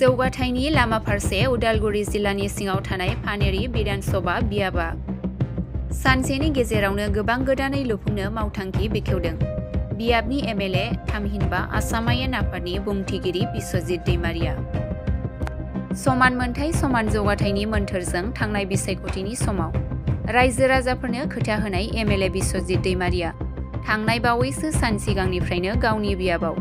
जौगाथायनि लामा फारसे उदालगुरि जिल्लानि सिङाव थानाय पानेरि बिधान सभा बियाबा सानसेनि गेजेरावनो गोबां गोदानै लुफुंनो मावथांखि बेखेवदों बियाबनि एमएलए थामहिनबा आसामायन आफादनि बुंथिगिरि बिश्वजित दैमारिया समान मोन्थाय समान जौगाथायनि मोन्थोरजों थांनाय बिसायख'थिनि समाव रायजो राजाफोरनो खोथा होनाय एमएलए बिश्वजित दैमारिया थांनाय बावैसो सान सिगांनिफ्रायनो गावनि बियाबाव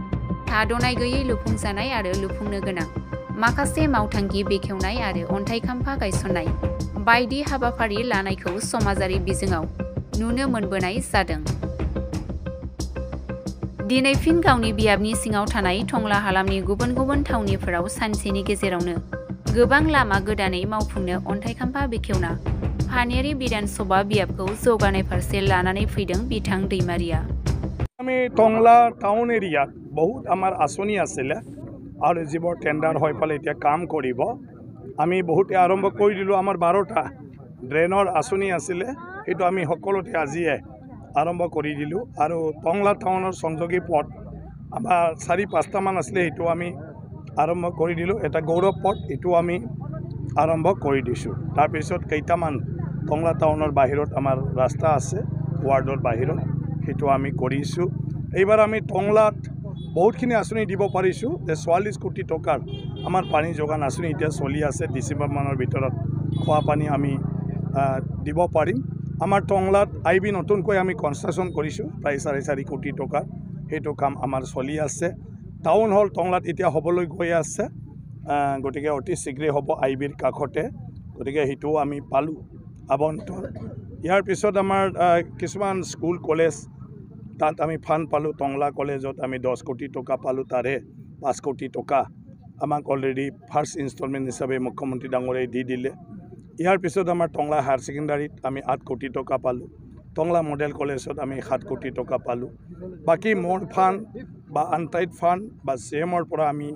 थाद'नाय गैयै लुफुंजानाय आरो लुफुंनो गोनां माखासे मावथांखि बेखेवनाय आरो अन्थाइ खाम्फा गायसन्नाय बायदि हाबाफारि लानायखौ समाजारि बिजोङाव नुनो मोनबोनाय जादों दिनै फिन गावनि बियाबनि सिङाव थानाय टंला हालामनि गुबुन गुबुन थावनिफोराव सानसेनि गेजेरावनो गोबां लामा गोदानै मावफुंनो अन्थाइ खाम्फा बेखेवना फानेरि बिधान बियाबखौ जौगानाय फारसे लानानै फैदों बिथां दैमारिया टंला टाउन एरिया बहुत हमार आसोनी आसेला আৰু যিবোৰ টেণ্ডাৰ হৈ পেলাই এতিয়া কাম কৰিব আমি বহুতে আৰম্ভ কৰি দিলোঁ আমাৰ বাৰটা ড্ৰেইনৰ আঁচনি আছিলে সেইটো আমি সকলোতে আজিয়ে আৰম্ভ কৰি দিলোঁ আৰু টংলা টাউনৰ সংযোগী পথ আমাৰ চাৰি পাঁচটামান আছিলে সেইটো আমি আৰম্ভ কৰি দিলোঁ এটা গৌৰৱ পথ এইটো আমি আৰম্ভ কৰি দিছোঁ তাৰপিছত কেইটামান টংলা টাউনৰ বাহিৰত আমাৰ ৰাস্তা আছে ৱাৰ্ডৰ বাহিৰত সেইটো আমি কৰিছোঁ এইবাৰ আমি টংলাত বহুতখিনি আঁচনি দিব পাৰিছোঁ যে চৌৰাল্লিছ কোটি টকাৰ আমাৰ পানী যোগান আঁচনি এতিয়া চলি আছে ডিচেম্বৰমানৰ ভিতৰত খোৱা পানী আমি দিব পাৰিম আমাৰ টংলাত আই বি নতুনকৈ আমি কনষ্ট্ৰাকশ্যন কৰিছোঁ প্ৰায় চাৰে চাৰি কোটি টকাৰ সেইটো কাম আমাৰ চলি আছে টাউন হল টংলাত এতিয়া হ'বলৈ গৈ আছে গতিকে অতি শীঘ্ৰেই হ'ব আই বিৰ কাষতে গতিকে সেইটোও আমি পালোঁ আৱণ্টন ইয়াৰ পিছত আমাৰ কিছুমান স্কুল কলেজ তাত আমি ফাণ্ড পালোঁ টংলা কলেজত আমি দহ কোটি টকা পালোঁ তাৰে পাঁচ কোটি টকা আমাক অলৰেডি ফাৰ্ষ্ট ইনষ্টলমেণ্ট হিচাপে মুখ্যমন্ত্ৰী ডাঙৰে দি দিলে ইয়াৰ পিছত আমাৰ টংলা হায়াৰ ছেকেণ্ডাৰীত আমি আঠ কোটি টকা পালোঁ টংলা মডেল কলেজত আমি সাত কোটি টকা পালোঁ বাকী মোৰ ফাণ্ড বা আনটাইড ফাণ্ড বা চি এমৰ পৰা আমি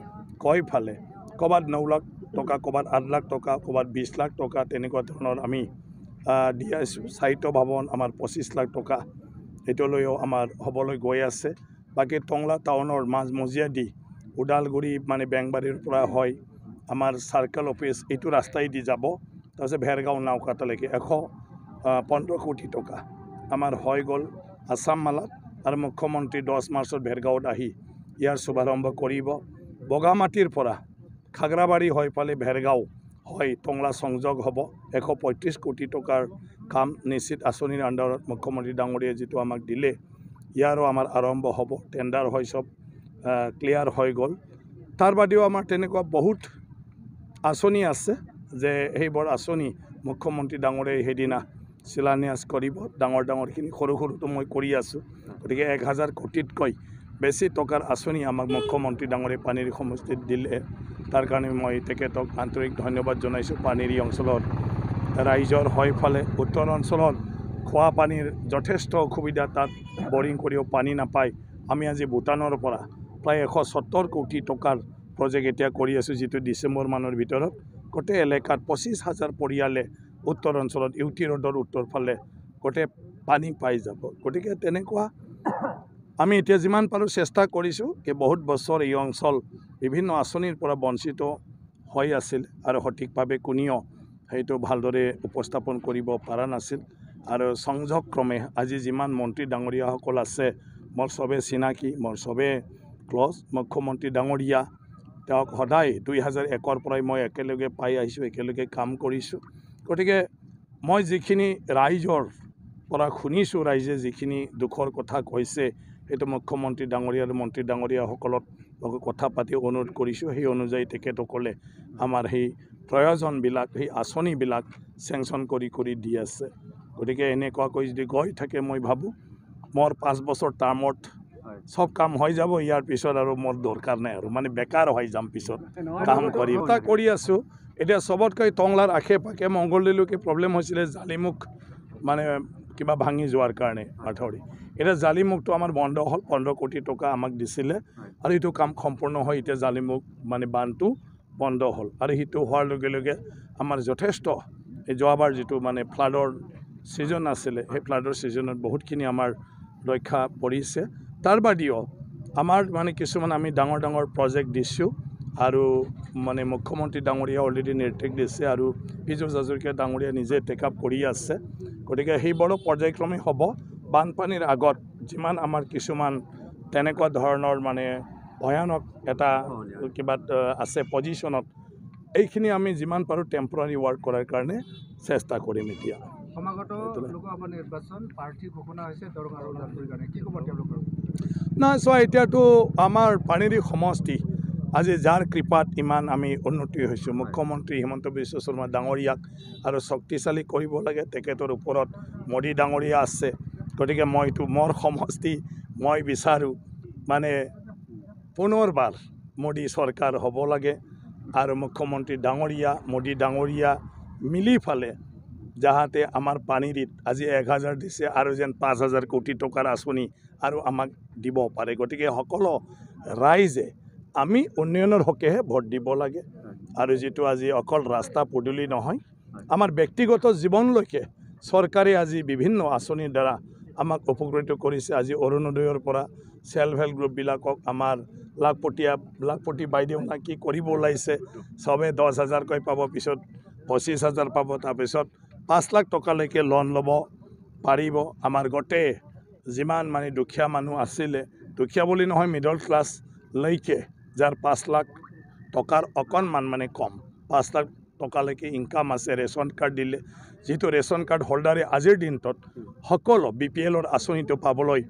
কয় ফালে ক'ৰবাত ন লাখ টকা ক'ৰবাত আঠ লাখ টকা ক'ৰবাত বিছ লাখ টকা তেনেকুৱা ধৰণৰ আমি দি আছোঁ স্থায়িত্ব ভৱন আমাৰ পঁচিছ লাখ টকা এতিয়ালৈও আমাৰ হ'বলৈ গৈ আছে বাকী টংলা টাউনৰ মাজমজিয়াদি ওদালগুৰি মানে বেংবাৰীৰ পৰা হয় আমাৰ চাৰ্কেল অফিচ এইটো ৰাস্তাইদি যাব তাৰপিছত ভেৰগাঁও নাওকাটালৈকে এশ পোন্ধৰ কোটি টকা আমাৰ হৈ গ'ল আছাম মালাত আৰু মুখ্যমন্ত্ৰী দহ মাৰ্চত ভেৰগাঁৱত আহি ইয়াৰ শুভাৰম্ভ কৰিব বগামাটিৰ পৰা খাগৰাবাৰী হৈ পালে ভেৰগাঁও হয় টংলা সংযোগ হ'ব এশ পঁয়ত্ৰিছ কোটি টকাৰ কাম নিশ্চিত আঁচনিৰ আণ্ডাৰত মুখ্যমন্ত্ৰী ডাঙৰীয়াই যিটো আমাক দিলে ইয়াৰো আমাৰ আৰম্ভ হ'ব টেণ্ডাৰ হয় চব ক্লিয়াৰ হৈ গ'ল তাৰ বাদেও আমাৰ তেনেকুৱা বহুত আঁচনি আছে যে সেইবোৰ আঁচনি মুখ্যমন্ত্ৰী ডাঙৰে সেইদিনা শিলান্যাস কৰিব ডাঙৰ ডাঙৰখিনি সৰু সৰুটো মই কৰি আছোঁ গতিকে এক হাজাৰ কোটিতকৈ বেছি টকাৰ আঁচনি আমাক মুখ্যমন্ত্ৰী ডাঙৰে পানীৰ সমষ্টিত দিলে তাৰ কাৰণে মই তেখেতক আন্তৰিক ধন্যবাদ জনাইছোঁ পানীৰ এই অঞ্চলত ৰাইজৰ হয় ফালে উত্তৰ অঞ্চলত খোৱা পানীৰ যথেষ্ট অসুবিধা তাত বৰিং কৰিও পানী নাপায় আমি আজি ভূটানৰ পৰা প্ৰায় এশ সত্তৰ কোটি টকাৰ প্ৰজেক্ট এতিয়া কৰি আছোঁ যিটো ডিচেম্বৰ মানৰ ভিতৰত গোটেই এলেকাত পঁচিছ হাজাৰ পৰিয়ালে উত্তৰ অঞ্চলত ইউ টি ৰোডৰ উত্তৰ ফালে গোটেই পানী পাই যাব গতিকে তেনেকুৱা আমি এতিয়া যিমান পাৰোঁ চেষ্টা কৰিছোঁ যে বহুত বছৰ এই অঞ্চল বিভিন্ন আঁচনিৰ পৰা বঞ্চিত হৈ আছিল আৰু সঠিকভাৱে কোনেও সেইটো ভালদৰে উপস্থাপন কৰিব পৰা নাছিল আৰু সংযোগক্ৰমে আজি যিমান মন্ত্ৰী ডাঙৰীয়াসকল আছে মোৰ চবে চিনাকি মোৰ চবে ক্লজ মুখ্যমন্ত্ৰী ডাঙৰীয়া তেওঁক সদায় দুই হাজাৰ একৰ পৰাই মই একেলগে পাই আহিছোঁ একেলগে কাম কৰিছোঁ গতিকে মই যিখিনি ৰাইজৰ পৰা শুনিছোঁ ৰাইজে যিখিনি দুখৰ কথা কৈছে সেইটো মুখ্যমন্ত্ৰী ডাঙৰীয়া আৰু মন্ত্ৰী ডাঙৰীয়াসকলৰ কথা পাতি অনুৰোধ কৰিছোঁ সেই অনুযায়ী তেখেতসকলে আমাৰ সেই প্ৰয়োজনবিলাক সেই আঁচনিবিলাক চেংচন কৰি কৰি দি আছে গতিকে এনেকুৱাকৈ যদি গৈ থাকে মই ভাবোঁ মোৰ পাঁচ বছৰ টাৰ্মত চব কাম হৈ যাব ইয়াৰ পিছত আৰু মোৰ দৰকাৰ নাই আৰু মানে বেকাৰ হৈ যাম পিছত কাম কৰি কৰি আছোঁ এতিয়া চবতকৈ টংলাৰ আশে পাশে মংগলদৈলৈকে প্ৰব্লেম হৈছিলে জালিমুখ মানে কিবা ভাঙি যোৱাৰ কাৰণে আঠৰি এতিয়া জালিমুখটো আমাৰ বন্ধ হ'ল পোন্ধৰ কোটি টকা আমাক দিছিলে আৰু এইটো কাম সম্পূৰ্ণ হৈ এতিয়া জালিমুখ মানে বান্ধটো বন্ধ হ'ল আৰু সেইটো হোৱাৰ লগে লগে আমাৰ যথেষ্ট এই যোৱাবাৰ যিটো মানে ফ্লাডৰ ছিজন আছিলে সেই ফ্লাডৰ ছিজনত বহুতখিনি আমাৰ ৰক্ষা পৰিছে তাৰ বাদেও আমাৰ মানে কিছুমান আমি ডাঙৰ ডাঙৰ প্ৰজেক্ট দিছোঁ আৰু মানে মুখ্যমন্ত্ৰী ডাঙৰীয়া অলৰেডি নিৰ্দেশ দিছে আৰু বিজু হাজৰিকা ডাঙৰীয়া নিজে টেকআপ কৰি আছে গতিকে সেইবোৰো বড়ো পৰ্যায়ক্ৰমে হ'ব বানপানীৰ আগত যিমান আমাৰ কিছুমান তেনেকুৱা ধৰণৰ মানে ভয়ানক এটা কিবা আছে পজিশ্যনত এইখিনি আমি যিমান পাৰোঁ টেম্পৰাৰী ৱৰ্ক কৰাৰ কাৰণে চেষ্টা কৰিম এতিয়া নাই চোৱা এতিয়াতো আমাৰ পানেৰী সমষ্টি আজি যাৰ কৃপাত ইমান আমি উন্নতি হৈছোঁ মুখ্যমন্ত্ৰী হিমন্ত বিশ্ব শৰ্মা ডাঙৰীয়াক আৰু শক্তিশালী কৰিব লাগে তেখেতৰ ওপৰত মোদী ডাঙৰীয়া আছে গতিকে মই এইটো মোৰ সমষ্টি মই বিচাৰোঁ মানে পুনৰবাৰ মোদী চৰকাৰ হ'ব লাগে আৰু মুখ্যমন্ত্ৰী ডাঙৰীয়া মোদী ডাঙৰীয়া মিলি ফালে যাহাতে আমাৰ পানীৰিত আজি এক হাজাৰ দিছে আৰু যেন পাঁচ হাজাৰ কোটি টকাৰ আঁচনি আৰু আমাক দিব পাৰে গতিকে সকলো ৰাইজে আমি উন্নয়নৰ হকেহে ভোট দিব লাগে আৰু যিটো আজি অকল ৰাস্তা পদূলি নহয় আমাৰ ব্যক্তিগত জীৱনলৈকে চৰকাৰে আজি বিভিন্ন আঁচনিৰ দ্বাৰা আমাক উপকৃত কৰিছে আজি অৰুণোদয়ৰ পৰা চেল্ফ হেল্প গ্ৰুপবিলাকক আমাৰ লাখপটীয়া লাখপতি বাইদেউ না কি কৰিব ওলাইছে চবে দহ হাজাৰকৈ পাব পিছত পঁচিছ হাজাৰ পাব তাৰপিছত পাঁচ লাখ টকালৈকে লোন ল'ব পাৰিব আমাৰ গোটেই যিমান মানে দুখীয়া মানুহ আছিলে দুখীয়া বুলি নহয় মিডল ক্লাছলৈকে যাৰ পাঁচ লাখ টকাৰ অকণমান মানে কম পাঁচ লাখ টকালৈকে ইনকাম আছে ৰেচন কাৰ্ড দিলে যিটো ৰেচন কাৰ্ড হোল্ডাৰে আজিৰ দিনটোত সকলো বি পি এলৰ আঁচনিটো পাবলৈ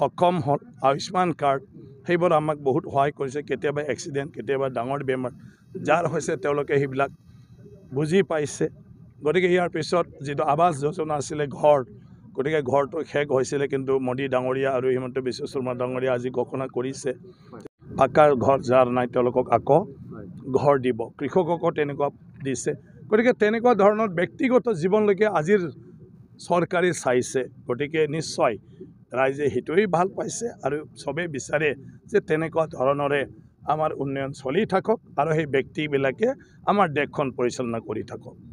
সক্ষম হ'ল আয়ুষ্মান কাৰ্ড সেইবোৰ আমাক বহুত সহায় কৰিছে কেতিয়াবা এক্সিডেণ্ট কেতিয়াবা ডাঙৰ বেমাৰ যাৰ হৈছে তেওঁলোকে সেইবিলাক বুজি পাইছে গতিকে ইয়াৰ পিছত যিটো আৱাস যোজনা আছিলে ঘৰ গতিকে ঘৰটো শেষ হৈছিলে কিন্তু মোদী ডাঙৰীয়া আৰু হিমন্ত বিশ্ব শৰ্মা ডাঙৰীয়া আজি ঘোষণা কৰিছে পাকাৰ ঘৰ যাৰ নাই তেওঁলোকক আকৌ ঘৰ দিব কৃষককো তেনেকুৱা দিছে গতিকে তেনেকুৱা ধৰণৰ ব্যক্তিগত জীৱনলৈকে আজিৰ চৰকাৰে চাইছে গতিকে নিশ্চয় ৰাইজে সেইটোৱেই ভাল পাইছে আৰু চবেই বিচাৰে যে তেনেকুৱা ধৰণৰে আমাৰ উন্নয়ন চলি থাকক আৰু সেই ব্যক্তিবিলাকে আমাৰ দেশখন পৰিচালনা কৰি থাকক